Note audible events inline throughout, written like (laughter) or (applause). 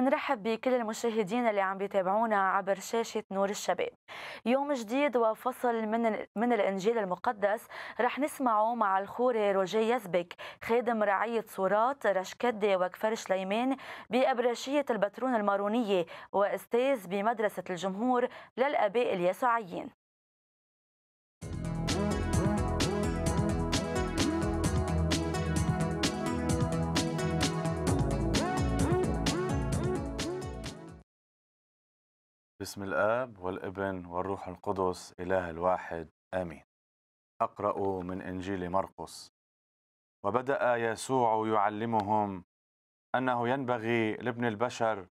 منرحب بكل المشاهدين اللي عم بيتابعونا عبر شاشة نور الشباب يوم جديد وفصل من, من الإنجيل المقدس رح نسمعه مع الخوري روجي يزبك خادم رعية صورات رشكدة وكفر شليمان بأبرشية البترون المارونية وأستاذ بمدرسة الجمهور للأباء اليسوعيين باسم الآب والابن والروح القدس إله الواحد آمين. أقرأ من إنجيل مرقس. وبدأ يسوع يعلمهم أنه ينبغي لابن البشر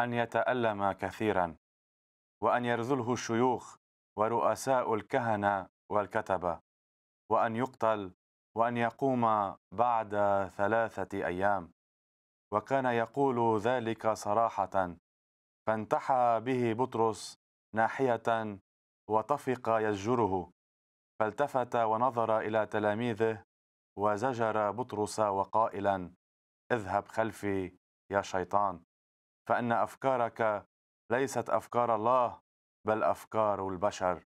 أن يتألم كثيرا وأن يرذله الشيوخ ورؤساء الكهنة والكتبة وأن يقتل وأن يقوم بعد ثلاثة أيام وكان يقول ذلك صراحة فانتحى به بطرس ناحية وطفق يزجره فالتفت ونظر إلى تلاميذه وزجر بطرس وقائلا اذهب خلفي يا شيطان فإن أفكارك ليست أفكار الله بل أفكار البشر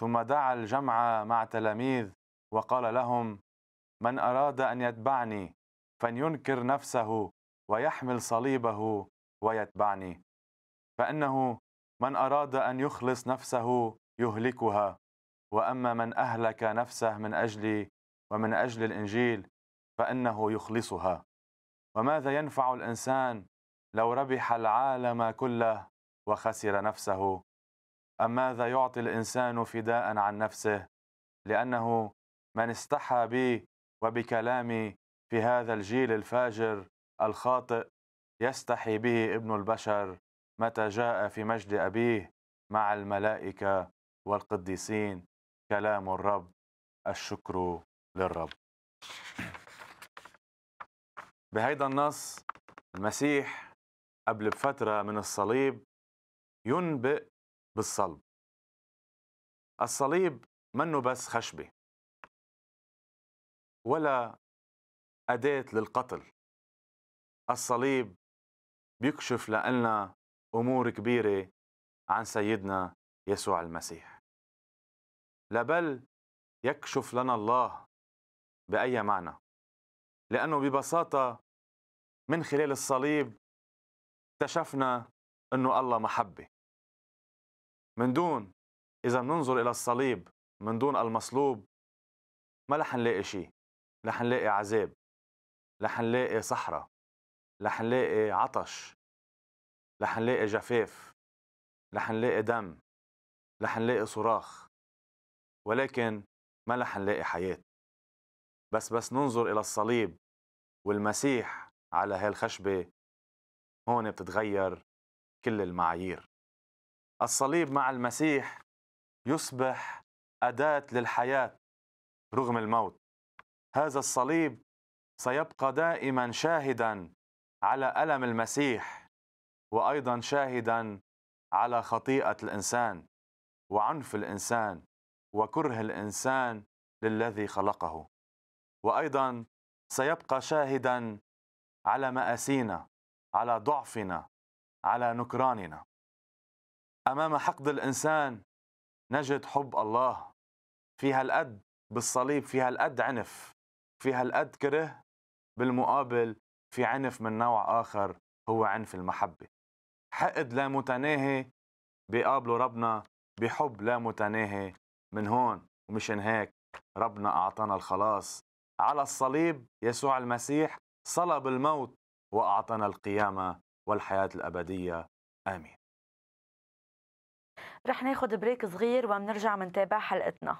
ثم دعا الجمع مع تلاميذ وقال لهم من أراد أن يتبعني فلينكر نفسه ويحمل صليبه ويتبعني فانه من اراد ان يخلص نفسه يهلكها واما من اهلك نفسه من اجلي ومن اجل الانجيل فانه يخلصها وماذا ينفع الانسان لو ربح العالم كله وخسر نفسه ام ماذا يعطي الانسان فداء عن نفسه لانه من استحى بي وبكلامي في هذا الجيل الفاجر الخاطئ يستحي به ابن البشر متى جاء في مجد أبيه مع الملائكة والقديسين كلام الرب الشكر للرب بهيدا النص المسيح قبل بفترة من الصليب ينبئ بالصلب الصليب منه بس خشبة ولا أداة للقتل الصليب بيكشف لنا امور كبيره عن سيدنا يسوع المسيح لا بل يكشف لنا الله باي معنى لانه ببساطه من خلال الصليب اكتشفنا انه الله محبه من دون اذا بننظر الى الصليب من دون المصلوب ما رح نلاقي شيء رح نلاقي عذاب رح نلاقي صحراء رح نلاقي عطش رح نلاقي جفاف رح نلاقي دم رح نلاقي صراخ ولكن ما رح نلاقي حياة بس بس ننظر إلى الصليب والمسيح على هالخشبة هون بتتغير كل المعايير الصليب مع المسيح يصبح أداة للحياة رغم الموت هذا الصليب سيبقى دائما شاهدا على ألم المسيح وايضا شاهدا على خطيئه الانسان وعنف الانسان وكره الانسان للذي خلقه وايضا سيبقى شاهدا على ماسينا على ضعفنا على نكراننا امام حقد الانسان نجد حب الله في هالقد بالصليب في هالقد عنف في هالقد كره بالمقابل في عنف من نوع اخر هو عنف المحبه حقد لا متناهي بيقابلوا ربنا بحب لا متناهي من هون ومشان هيك ربنا أعطانا الخلاص على الصليب يسوع المسيح صلب الموت وأعطانا القيامة والحياة الأبدية آمين رح ناخد بريك صغير ومنرجع منتابع حلقتنا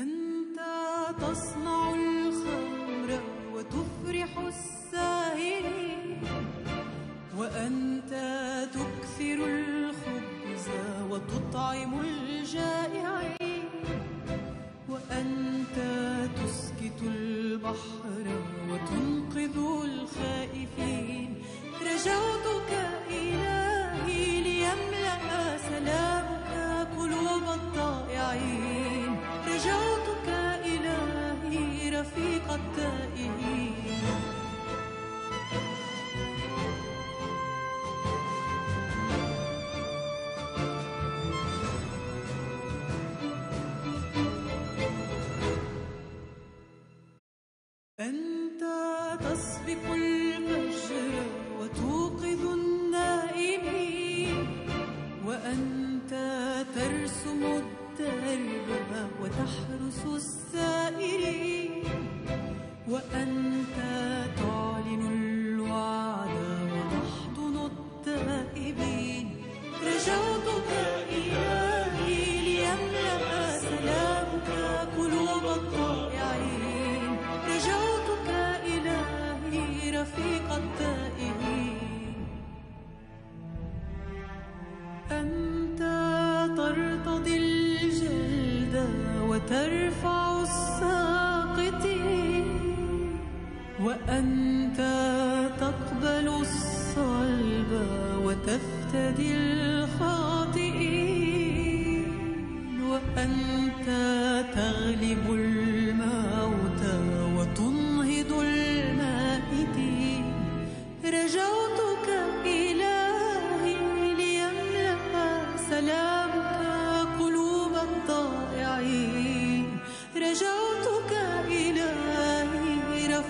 أنت تصنع الخمر وتفرح السائرين وأنت تكثر الخبز وتطعم الجائعين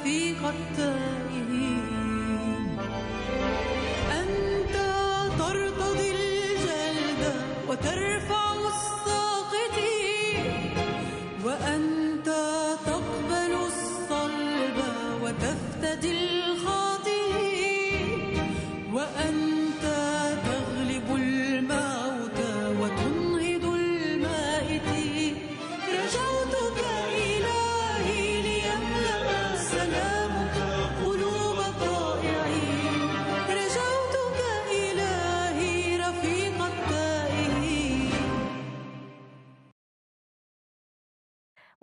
في غطائه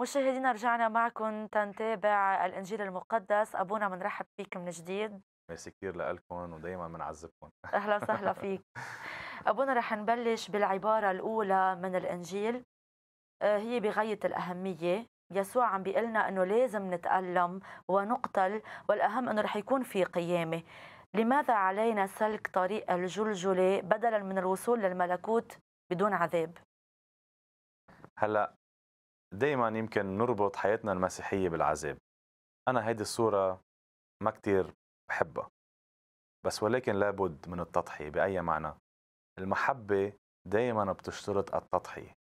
مشاهدينا رجعنا معكم تنتابع الانجيل المقدس ابونا بنرحب فيك من جديد ميرسي كثير لكم ودائما بنعذبكم اهلا وسهلا (laughs) فيك ابونا رح نبلش بالعباره الاولى من الانجيل آه، هي بغايه الاهميه يسوع عم بيقلنا انه لازم نتألم ونقتل والاهم انه رح يكون في قيامه لماذا علينا سلك طريق الجلجله بدلا من الوصول للملكوت بدون عذاب هلا دائما يمكن نربط حياتنا المسيحية بالعذاب أنا هيدي الصورة ما كتير بحبها بس ولكن لابد من التضحية بأي معنى المحبة دائما بتشترط التضحية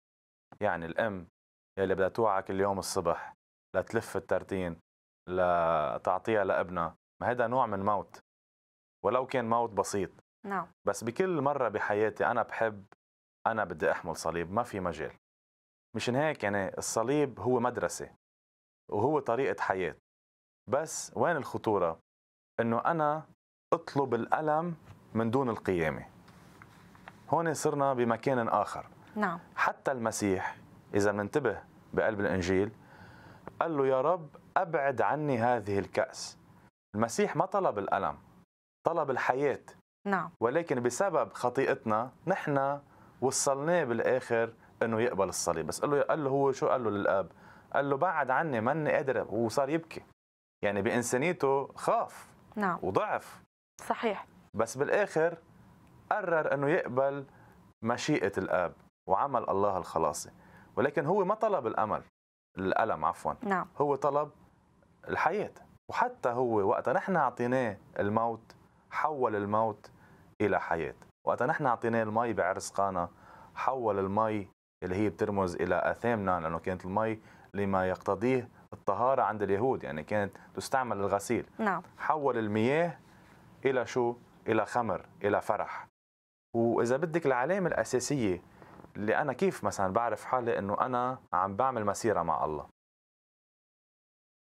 يعني الأم يلي بدها توعك اليوم الصبح لتلف الترتين لتعطيها لابنها ما هذا نوع من موت ولو كان موت بسيط نعم بس بكل مرة بحياتي أنا بحب أنا بدي أحمل صليب ما في مجال مشان هيك يعني الصليب هو مدرسة وهو طريقة حياة بس وين الخطورة؟ إنه أنا أطلب الألم من دون القيامة هون صرنا بمكان آخر نعم حتى المسيح إذا ننتبه بقلب الإنجيل قال له يا رب أبعد عني هذه الكأس المسيح ما طلب الألم طلب الحياة نعم ولكن بسبب خطيئتنا نحن وصلناه بالآخر انه يقبل الصليب بس قال له قال له هو شو قال له للاب قال له بعد عني ماني قادر وصار يبكي يعني بانسانيته خاف نعم وضعف صحيح بس بالاخر قرر انه يقبل مشيئه الاب وعمل الله الخلاصي ولكن هو ما طلب الامل الالم عفوا نعم. هو طلب الحياه وحتى هو وقتها نحن اعطيناه الموت حول الموت الى حياه وقتها نحن اعطيناه المي بعرس قانا حول المي اللي هي بترمز إلى أثامنا لأنه كانت المي لما يقتضيه الطهارة عند اليهود يعني كانت تستعمل للغسيل نعم. حول المياه إلى شو؟ إلى خمر إلى فرح وإذا بدك العلامة الأساسية اللي أنا كيف مثلا بعرف حالي أنه أنا عم بعمل مسيرة مع الله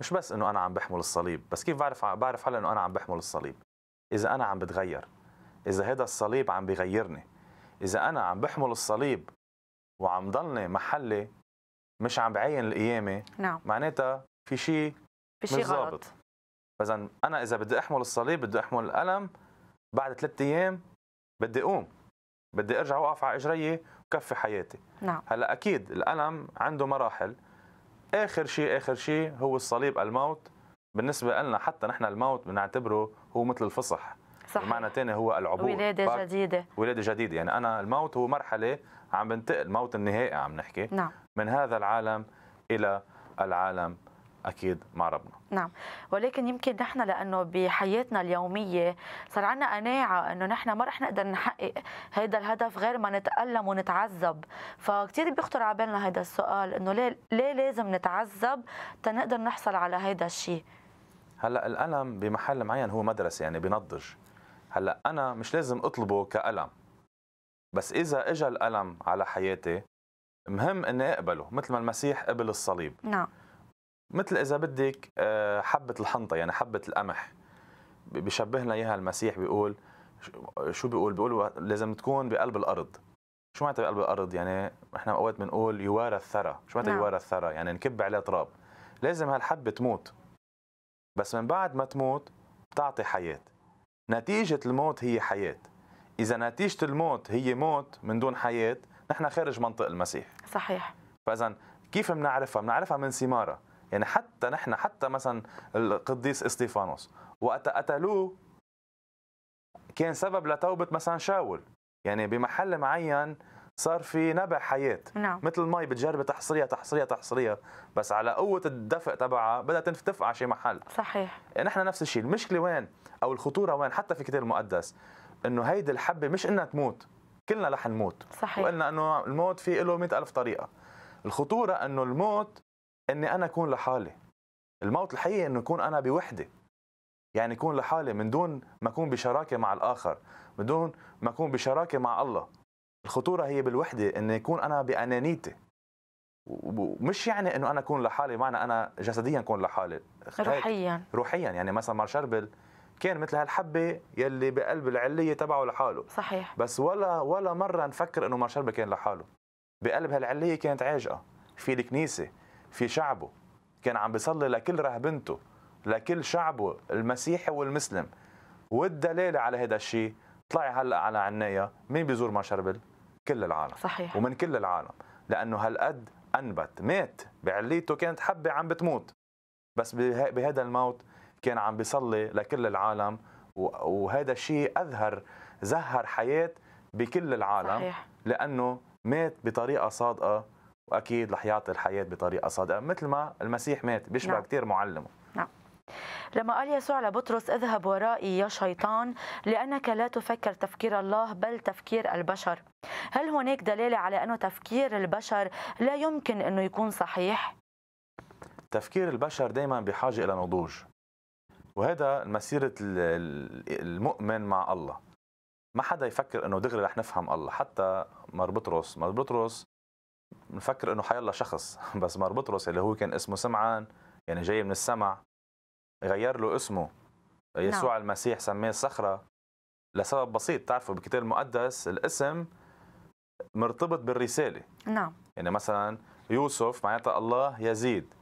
مش بس أنه أنا عم بحمل الصليب بس كيف بعرف بعرف حالي أنه أنا عم بحمل الصليب إذا أنا عم بتغير إذا هذا الصليب عم بغيرني إذا أنا عم بحمل الصليب وعم ضلني محلي مش عم بعين القيامه نعم معناتها في شيء في شيء غلط فاذا انا اذا بدي احمل الصليب بدي احمل الالم بعد ثلاث ايام بدي اقوم بدي ارجع اوقف على اجري وكفي حياتي نعم هلا اكيد الالم عنده مراحل اخر شيء اخر شيء هو الصليب الموت بالنسبه لنا حتى نحن الموت بنعتبره هو مثل الفصح صحيح. بمعنى الثاني هو العبور ولاده جديده ولاده جديده يعني انا الموت هو مرحله عم بنتقل موت النهائي عم نحكي نعم. من هذا العالم الى العالم اكيد مع ربنا نعم ولكن يمكن نحن لانه بحياتنا اليوميه صار عندنا قناعه انه نحن ما رح نقدر نحقق هذا الهدف غير ما نتالم ونتعذب فكثير بيخطر على بالنا هذا السؤال انه ليه ليه لازم نتعذب تنقدر نحصل على هذا الشيء هلا الالم بمحل معين هو مدرسه يعني بنضج هلا انا مش لازم اطلبه كألم بس اذا اجى الألم على حياتي مهم اني اقبله مثل ما المسيح قبل الصليب نعم مثل اذا بدك آه، حبه الحنطه يعني حبه القمح بشبه لنا اياها المسيح بيقول شو بيقول بيقول لازم تكون بقلب الارض شو معناتها بقلب الارض يعني احنا اوقات بنقول يوارى الثرى شو معناتها نعم. يوارى الثرى يعني نكب عليه تراب لازم هالحبه تموت بس من بعد ما تموت بتعطي حياه نتيجة الموت هي حياة إذا نتيجة الموت هي موت من دون حياة نحن خارج منطق المسيح صحيح فإذا كيف بنعرفها؟ بنعرفها من ثمارها يعني حتى نحن حتى مثلا القديس استيفانوس وقت قتلوه كان سبب لتوبة مثلا شاول يعني بمحل معين صار في نبع حياه نعم. مثل المي بتجربي تحصريها تحصريها تحصريها بس على قوه الدفء تبعها بدها تنفتف على شي محل صحيح يعني نحن نفس الشيء المشكله وين او الخطوره وين حتى في كتاب المقدس انه هيدي الحبه مش انها تموت كلنا رح نموت صحيح وقلنا انه الموت في له مئة ألف طريقه الخطوره انه الموت اني انا اكون لحالي الموت الحقيقي انه اكون انا بوحده يعني اكون لحالي من دون ما اكون بشراكه مع الاخر من دون ما اكون بشراكه مع الله الخطوره هي بالوحده انه يكون انا بانانيتي ومش يعني انه انا اكون لحالي معنى انا جسديا اكون لحالي روحيا روحيا يعني مثلا مار شربل كان مثل هالحبه يلي بقلب العليه تبعه لحاله صحيح بس ولا ولا مره نفكر انه مار شربل كان لحاله بقلب هالعليه كانت عاجقه في الكنيسه في شعبه كان عم بيصلي لكل رهبنته لكل شعبه المسيحي والمسلم والدلاله على هذا الشيء طلعي هلا على عناية مين بيزور مار شربل كل العالم صحيح. ومن كل العالم لأنه هالقد أنبت مات بعليته كانت حبة عم بتموت بس بهذا الموت كان عم بيصلي لكل العالم وهذا الشيء أظهر زهر حياة بكل العالم صحيح. لأنه مات بطريقة صادقة وأكيد رح يعطي الحياة بطريقة صادقة مثل ما المسيح مات بيشبه نعم. كثير معلمه لما قال يسوع لبطرس اذهب ورائي يا شيطان لأنك لا تفكر تفكير الله بل تفكير البشر هل هناك دلالة على أنه تفكير البشر لا يمكن أنه يكون صحيح؟ تفكير البشر دايما بحاجة إلى نضوج وهذا مسيرة المؤمن مع الله ما حدا يفكر انه دغري رح نفهم الله حتى مار بطرس مار بطرس نفكر انه حيالله شخص (laughs) بس مار بطرس اللي هو كان اسمه سمعان يعني جاي من السمع غير له اسمه يسوع نعم. المسيح سميه الصخرة لسبب بسيط تعرفوا بالكتاب المقدس الاسم مرتبط بالرسالة نعم يعني مثلا يوسف معناتها الله يزيد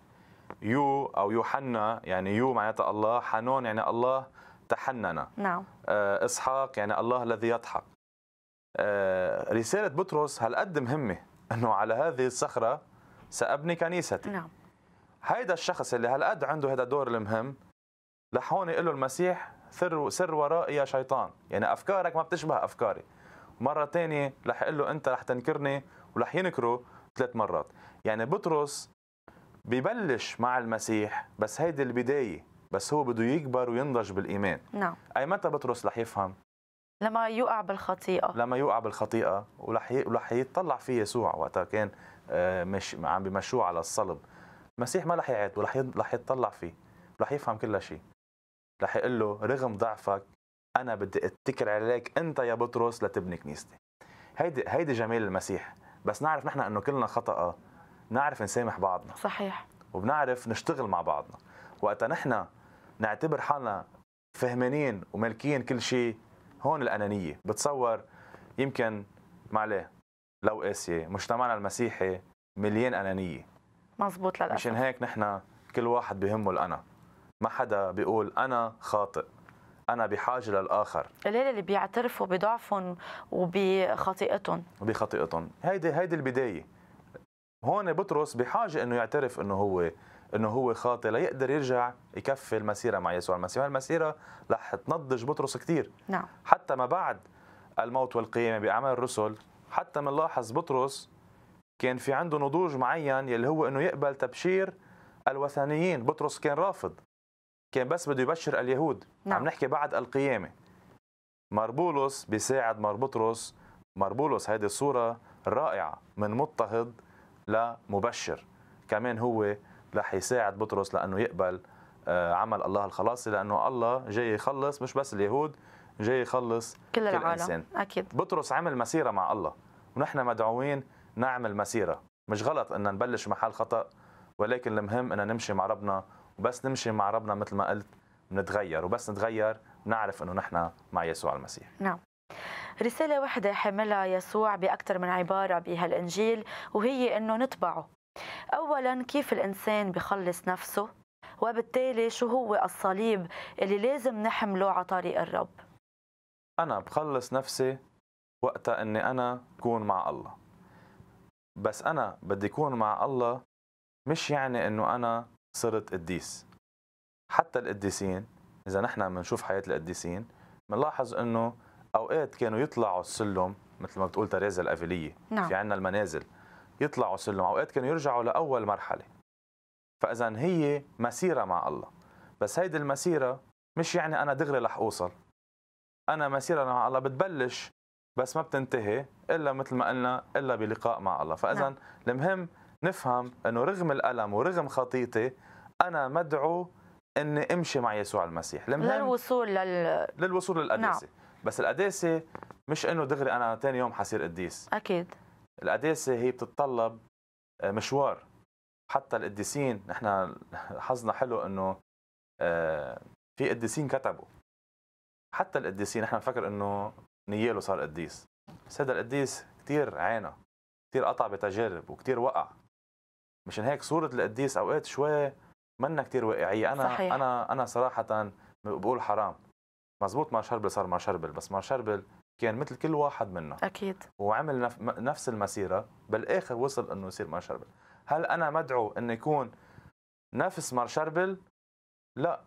يو أو يوحنا يعني يو معناتها الله حنون يعني الله تحنن نعم آه، إسحاق يعني الله الذي يضحك آه، رسالة بطرس هالقد مهمة أنه على هذه الصخرة سأبني كنيستي نعم هيدا الشخص اللي هالقد عنده هذا الدور المهم لحون له المسيح سر سر ورائي يا شيطان يعني افكارك ما بتشبه افكاري مره ثانية رح يقول له انت رح تنكرني ورح ينكره ثلاث مرات يعني بطرس ببلش مع المسيح بس هيدي البدايه بس هو بده يكبر وينضج بالايمان نعم اي متى بطرس رح يفهم لما يوقع بالخطيئه لما يوقع بالخطيئه ورح ي... ورح يتطلع في يسوع وقتها كان آه، مش عم بمشوه على الصلب المسيح ما رح يعيط ورح ي... رح يتطلع فيه رح يفهم كل شيء رح يقول له رغم ضعفك انا بدي اتكل عليك انت يا بطرس لتبني كنيستي هيدي هيدي جمال المسيح بس نعرف نحن انه كلنا خطأ نعرف نسامح بعضنا صحيح وبنعرف نشتغل مع بعضنا وقتا نحن نعتبر حالنا فهمانين ومالكين كل شيء هون الانانيه بتصور يمكن معليه لو قاسيه مجتمعنا المسيحي مليان انانيه مزبوط للاسف مشان هيك نحن كل واحد بهمه الانا ما حدا بيقول انا خاطئ انا بحاجه للاخر قليل اللي بيعترفوا بضعفهم وبخطيئتهم وبخطيئتهم هيدي هيدي البدايه هون بطرس بحاجه انه يعترف انه هو انه هو خاطئ ليقدر يرجع يكفي المسيره مع يسوع المسيح المسيره رح تنضج بطرس كثير نعم حتى ما بعد الموت والقيامه باعمال الرسل حتى بنلاحظ بطرس كان في عنده نضوج معين يلي هو انه يقبل تبشير الوثنيين بطرس كان رافض كان بس بده يبشر اليهود نعم. عم نحكي بعد القيامة مربولوس بيساعد مربطرس مربولوس هذه الصورة رائعة من مضطهد لمبشر كمان هو رح يساعد بطرس لأنه يقبل آه، عمل الله الخلاصي لأنه الله جاي يخلص مش بس اليهود جاي يخلص كل, كل العالم إنسان. أكيد بطرس عمل مسيرة مع الله ونحن مدعوين نعمل مسيرة مش غلط أن نبلش محل خطأ ولكن المهم أن نمشي مع ربنا وبس نمشي مع ربنا مثل ما قلت نتغير وبس نتغير بنعرف انه نحن مع يسوع المسيح نعم رسالة واحدة حملها يسوع بأكثر من عبارة بهالإنجيل وهي أنه نتبعه أولا كيف الإنسان بخلص نفسه وبالتالي شو هو الصليب اللي لازم نحمله على طريق الرب أنا بخلص نفسي وقتها أني أنا بكون مع الله بس أنا بدي أكون مع الله مش يعني أنه أنا صرت قديس حتى القديسين إذا نحن بنشوف حياة القديسين بنلاحظ أنه أوقات كانوا يطلعوا السلم مثل ما بتقول تريزا الافيليه نعم. في عندنا المنازل يطلعوا السلم أوقات كانوا يرجعوا لأول مرحلة فإذا هي مسيرة مع الله بس هيدي المسيرة مش يعني أنا دغري رح أوصل أنا مسيرة مع الله بتبلش بس ما بتنتهي إلا مثل ما قلنا إلا بلقاء مع الله فإذا نعم. المهم نفهم انه رغم الالم ورغم خطيتي انا مدعو اني امشي مع يسوع المسيح للوصول لل... للوصول للقداسه نعم. بس القداسه مش انه دغري انا ثاني يوم حصير قديس اكيد القداسه هي بتتطلب آه، مشوار حتى القديسين نحن حظنا حلو انه آه، في قديسين كتبوا حتى القديسين نحن بنفكر انه نياله صار قديس بس هذا القديس كثير عانى كثير قطع بتجارب وكثير وقع مشان هيك صوره القديس اوقات شوي منا كتير واقعيه انا صحيح. انا انا صراحه بقول حرام مزبوط مار شربل صار مار شربل بس مار شربل كان مثل كل واحد منا اكيد وعمل نفس المسيره بالاخر وصل انه يصير مار شربل هل انا مدعو انه يكون نفس مار شربل لا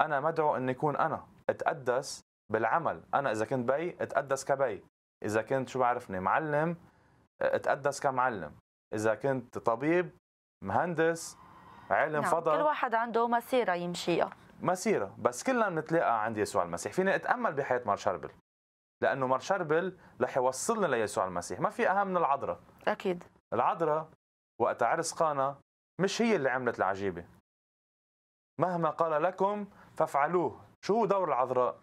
انا مدعو ان يكون انا اتقدس بالعمل انا اذا كنت بي اتقدس كبي اذا كنت شو بعرفني معلم اتقدس كمعلم اذا كنت طبيب مهندس علم نعم. فضل كل واحد عنده مسيره يمشيها مسيره بس كلنا بنتلاقى عند يسوع المسيح فينا اتامل بحياه مار شربل لانه مار شربل رح يوصلنا ليسوع المسيح ما في اهم من العذراء اكيد العذراء وقت عرس قانا مش هي اللي عملت العجيبه مهما قال لكم فافعلوه شو هو دور العذراء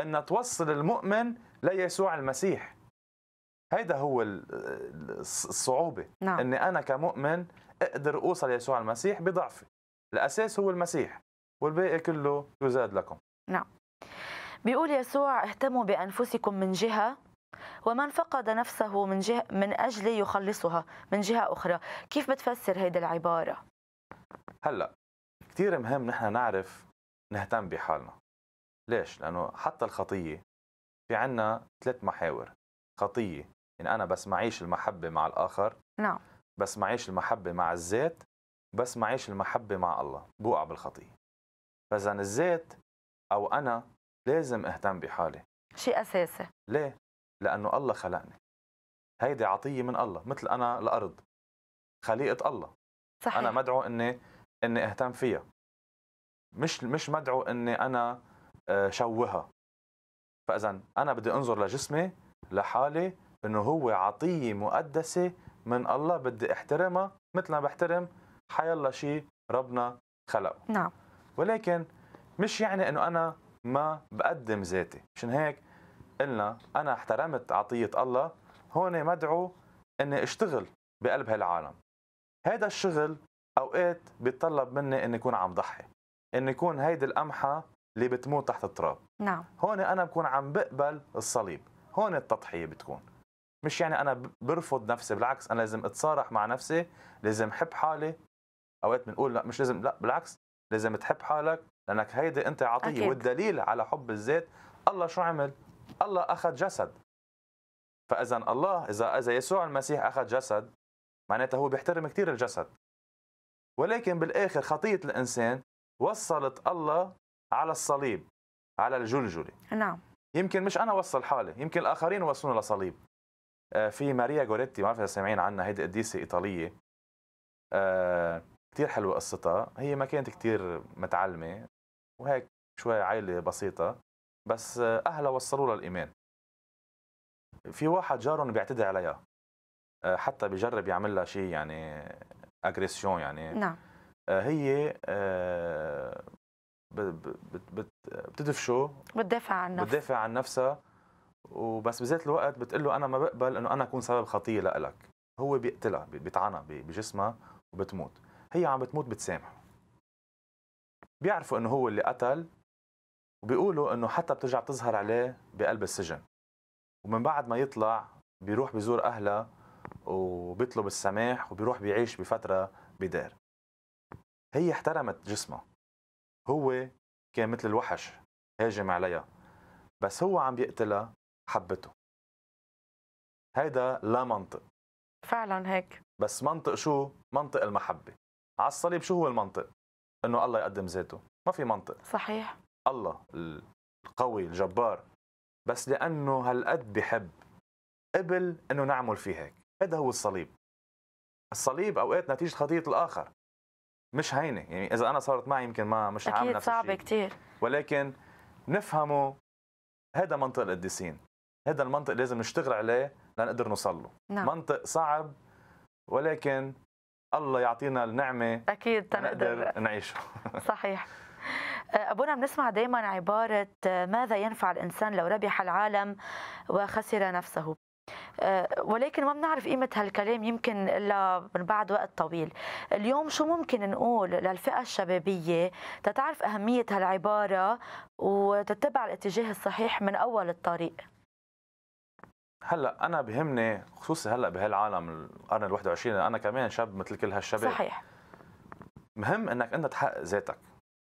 انها توصل المؤمن ليسوع المسيح هيدا هو الصعوبه نعم. اني انا كمؤمن اقدر اوصل يسوع المسيح بضعفي الاساس هو المسيح والباقي كله يزاد لكم نعم بيقول يسوع اهتموا بانفسكم من جهه ومن فقد نفسه من جهة من أجلي يخلصها من جهة أخرى كيف بتفسر هيدي العبارة؟ هلأ كثير مهم نحن نعرف نهتم بحالنا ليش؟ لأنه حتى الخطية في عنا ثلاث محاور خطية إن أنا بس معيش المحبة مع الآخر نعم بس معيش المحبة مع الذات بس معيش المحبة مع الله بوقع بالخطية فإذا الذات أو أنا لازم أهتم بحالي شيء أساسي ليه؟ لأنه الله خلقني هيدي عطية من الله مثل أنا الأرض خليقة الله صحيح. أنا مدعو إني إني أهتم فيها مش مش مدعو إني أنا آه، شوهها فإذا أنا بدي أنظر لجسمي لحالي إنه هو عطية مقدسة من الله بدي احترمها مثل ما بحترم حيالله شيء ربنا خلقه نعم ولكن مش يعني انه انا ما بقدم ذاتي مشان هيك قلنا انا احترمت عطيه الله هون مدعو اني اشتغل بقلب هالعالم هذا الشغل اوقات بيتطلب مني اني اكون عم ضحي اني اكون هيدي القمحه اللي بتموت تحت التراب نعم هون انا بكون عم بقبل الصليب هون التضحيه بتكون مش يعني انا برفض نفسي بالعكس انا لازم اتصارح مع نفسي لازم حب حالي اوقات بنقول لا مش لازم لا بالعكس لازم تحب حالك لانك هيدي انت عطيه أكيد. والدليل على حب الذات الله شو عمل الله اخذ جسد فاذا الله اذا اذا يسوع المسيح اخذ جسد معناتها هو بيحترم كثير الجسد ولكن بالاخر خطيه الانسان وصلت الله على الصليب على الجلجله نعم يمكن مش انا وصل حالي يمكن الاخرين وصلوا لصليب آه، في ماريا جوريتي ما بعرف اذا سامعين عنها هيدي قديسه ايطاليه آه، كثير حلوه قصتها هي ما كانت كثير متعلمه وهيك شوي عائله بسيطه بس آه، اهلها وصلوا لها الايمان في واحد جارهم بيعتدي عليها حتى بيجرب يعمل لها شيء يعني اجريسيون يعني نعم هي بتدفشه بتدافع عن نفسها بتدافع عن نفسها وبس بذات الوقت بتقول له انا ما بقبل انه انا اكون سبب خطيه لإلك هو بيقتلها بيتعنى بجسمها وبتموت هي عم بتموت بتسامحه بيعرفوا انه هو اللي قتل وبيقولوا انه حتى بترجع بتظهر عليه بقلب السجن ومن بعد ما يطلع بيروح بزور اهلها وبيطلب السماح وبيروح بيعيش بفتره بدار هي احترمت جسمها هو كان مثل الوحش هاجم عليها بس هو عم بيقتلها حبته هيدا لا منطق فعلا هيك بس منطق شو؟ منطق المحبة على الصليب شو هو المنطق؟ انه الله يقدم ذاته ما في منطق صحيح الله القوي الجبار بس لانه هالقد بحب قبل انه نعمل فيه هيك هذا هو الصليب الصليب اوقات نتيجه خطيه الاخر مش هينه يعني اذا انا صارت معي يمكن ما مش عامله نفس صعبه كثير ولكن نفهمه هذا منطق القديسين هذا المنطق لازم نشتغل عليه لنقدر نوصل له نعم. منطق صعب ولكن الله يعطينا النعمه اكيد تنقدر نعيشه (laughs) صحيح آه، أبونا بنسمع دايما عبارة آه، ماذا ينفع الإنسان لو ربح العالم وخسر نفسه آه، ولكن ما بنعرف قيمة هالكلام يمكن إلا من بعد وقت طويل اليوم شو ممكن نقول للفئة الشبابية تتعرف أهمية هالعبارة وتتبع الاتجاه الصحيح من أول الطريق هلا انا بهمني خصوصي هلا بهالعالم القرن ال21 انا كمان شاب مثل كل هالشباب صحيح مهم انك انت تحقق ذاتك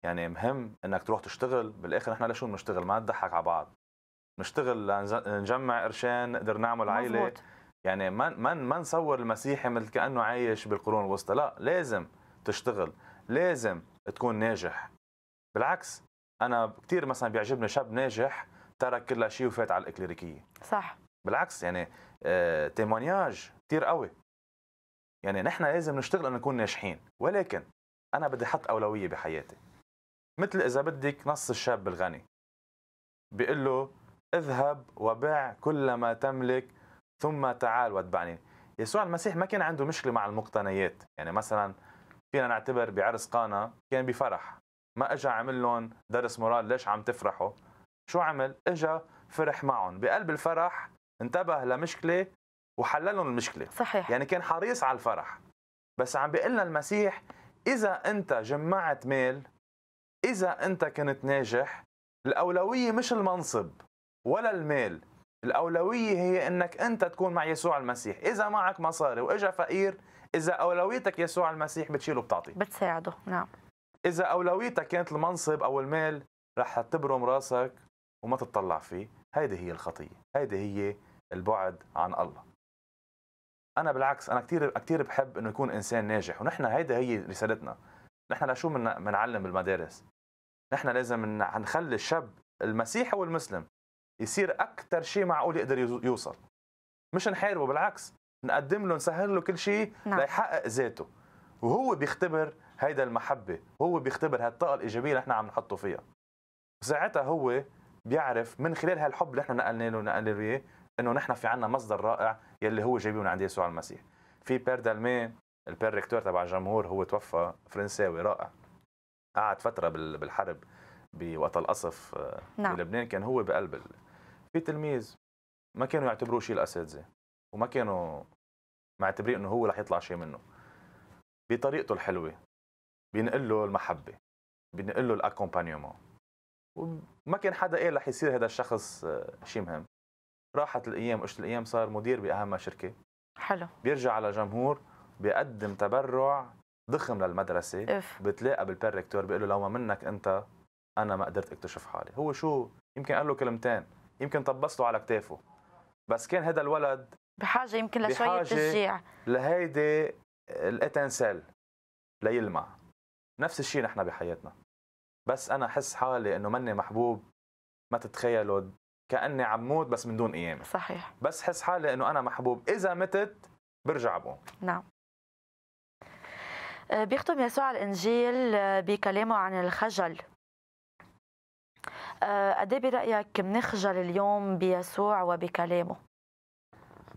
يعني مهم انك تروح تشتغل بالاخر نحن لشو بنشتغل ما نضحك على بعض نشتغل نجمع قرشين نقدر نعمل عائله يعني ما ما ما نصور المسيحي مثل كانه عايش بالقرون الوسطى لا لازم تشتغل لازم تكون ناجح بالعكس انا كثير مثلا بيعجبني شاب ناجح ترك كل شيء وفات على الاكليريكيه صح بالعكس يعني تيمونياج آه، كثير قوي يعني نحن لازم نشتغل انه نكون ناجحين ولكن انا بدي احط اولويه بحياتي مثل اذا بدك نص الشاب الغني بيقول له اذهب وبع كل ما تملك ثم تعال واتبعني يسوع المسيح ما كان عنده مشكله مع المقتنيات يعني مثلا فينا نعتبر بعرس قانا كان بفرح ما اجى عمل لهم درس مورال ليش عم تفرحوا شو عمل اجى فرح معهم بقلب الفرح انتبه لمشكله وحل لهم المشكله صحيح يعني كان حريص على الفرح بس عم بيقول لنا المسيح اذا انت جمعت مال اذا انت كنت ناجح الاولويه مش المنصب ولا المال الأولوية هي أنك أنت تكون مع يسوع المسيح إذا معك مصاري وإجا فقير إذا أولويتك يسوع المسيح بتشيله بتعطيه بتساعده نعم إذا أولويتك كانت المنصب أو المال رح تبرم راسك وما تتطلع فيه هيدي هي الخطية هيدي هي البعد عن الله انا بالعكس انا كثير كثير بحب انه يكون انسان ناجح ونحن هيدا هي رسالتنا نحن لشو من بنعلم بالمدارس نحن لازم نخلي الشاب المسيحي والمسلم يصير اكثر شيء معقول يقدر يوصل مش نحاربه بالعكس نقدم له نسهل له كل شيء نعم. ليحقق ذاته وهو بيختبر هيدا المحبه هو بيختبر هالطاقه الايجابيه اللي احنا عم نحطه فيها ساعتها هو بيعرف من خلال هالحب اللي احنا نقلنا له نقلنا له اياه انه نحن في عنا مصدر رائع يلي هو جايبه من عند يسوع المسيح في بير دالمي البير ريكتور تبع الجمهور هو توفى فرنساوي رائع قعد فتره بالحرب بوقت القصف آه، نعم. بلبنان كان هو بقلب في تلميذ ما كانوا يعتبروه شيء الاساتذه وما كانوا معتبرين انه هو رح يطلع شيء منه بطريقته الحلوه بينقل له المحبه بينقل له الاكومبانيومون وما كان حدا قال إيه رح يصير هذا الشخص آه، شيء مهم راحت الايام اجت الايام صار مدير باهم شركه حلو بيرجع على جمهور بيقدم تبرع ضخم للمدرسه إف. بتلاقى بالبيركتور بيقول له لو ما منك انت انا ما قدرت اكتشف حالي هو شو يمكن قال له كلمتين يمكن طبسته على كتافه بس كان هذا الولد بحاجه يمكن لشويه تشجيع لهيدي الاتنسال ليلمع نفس الشيء نحن بحياتنا بس انا احس حالي انه مني محبوب ما تتخيلوا كاني عم موت بس من دون قيامه صحيح بس حس حالي انه انا محبوب اذا متت برجع بقوم نعم آه، بيختم يسوع الانجيل آه، بكلامه عن الخجل آه، قد ايه برايك بنخجل اليوم بيسوع وبكلامه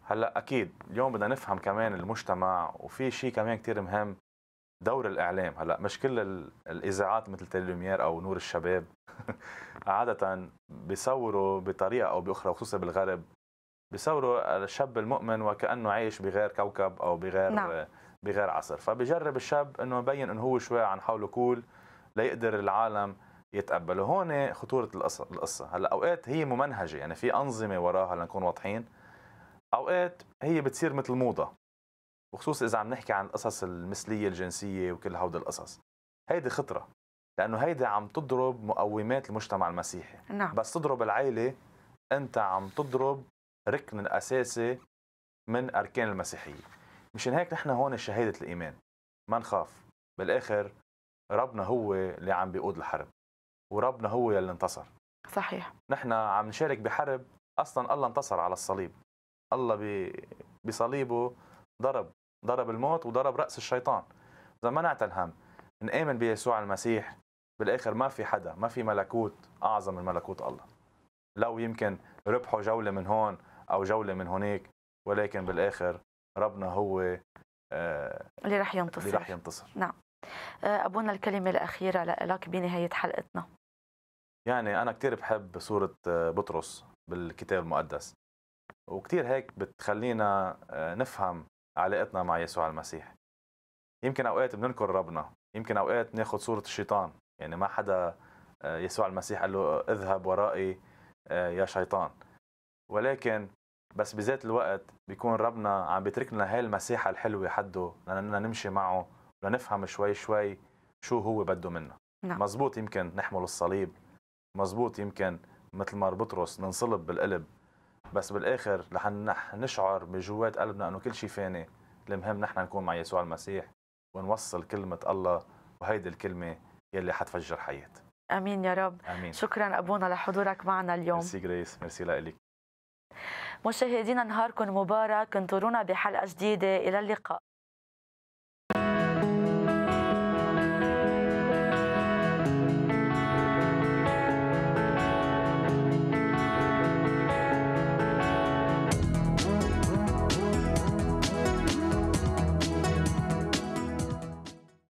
هلا اكيد اليوم بدنا نفهم كمان المجتمع وفي شيء كمان كثير مهم دور الاعلام هلا مش كل الاذاعات مثل تليوميير او نور الشباب (laughs) عاده بيصوروا بطريقه او باخرى خصوصا بالغرب بيصوروا الشاب المؤمن وكانه عايش بغير كوكب او بغير نعم. بغير عصر فبجرب الشاب انه يبين انه هو شوي عن حوله كول ليقدر العالم يتقبله هون خطوره القصه هلا اوقات هي ممنهجه يعني في انظمه وراها لنكون واضحين اوقات هي بتصير مثل موضه بخصوص اذا عم نحكي عن القصص المثليه الجنسيه وكل هودي القصص هيدي خطره لانه هيدي عم تضرب مقومات المجتمع المسيحي نعم. بس تضرب العيله انت عم تضرب ركن اساسي من اركان المسيحيه مشان هيك نحن هون شهاده الايمان ما نخاف بالاخر ربنا هو اللي عم بيقود الحرب وربنا هو اللي انتصر صحيح نحن عم نشارك بحرب اصلا الله انتصر على الصليب الله بصليبه ضرب ضرب الموت وضرب رأس الشيطان إذا ما نعتلهم نآمن بيسوع المسيح بالآخر ما في حدا ما في ملكوت أعظم من ملكوت الله لو يمكن ربحوا جولة من هون أو جولة من هناك ولكن بالآخر ربنا هو آه، اللي رح ينتصر اللي رح ينتصر نعم آه، أبونا الكلمة الأخيرة لك بنهاية حلقتنا يعني أنا كثير بحب سورة آه، بطرس بالكتاب المقدس وكثير هيك بتخلينا نفهم علاقتنا مع يسوع المسيح يمكن اوقات بننكر ربنا يمكن اوقات ناخذ صوره الشيطان يعني ما حدا آه، يسوع المسيح قال له اذهب ورائي آه، يا شيطان ولكن بس بذات الوقت بيكون ربنا عم بيترك لنا هاي المساحه الحلوه حده لاننا نمشي معه لنفهم شوي شوي شو هو بده منا نعم. مزبوط يمكن نحمل الصليب مزبوط يمكن مثل ما بطرس ننصلب بالقلب بس بالاخر رح نشعر بجوات قلبنا انه كل شيء فاني المهم نحن نكون مع يسوع المسيح ونوصل كلمه الله وهيدي الكلمه يلي حتفجر حياه امين يا رب امين شكرا ابونا لحضورك معنا اليوم ميرسي جريس ميرسي لك مشاهدينا نهاركم مبارك انطرونا بحلقه جديده الى اللقاء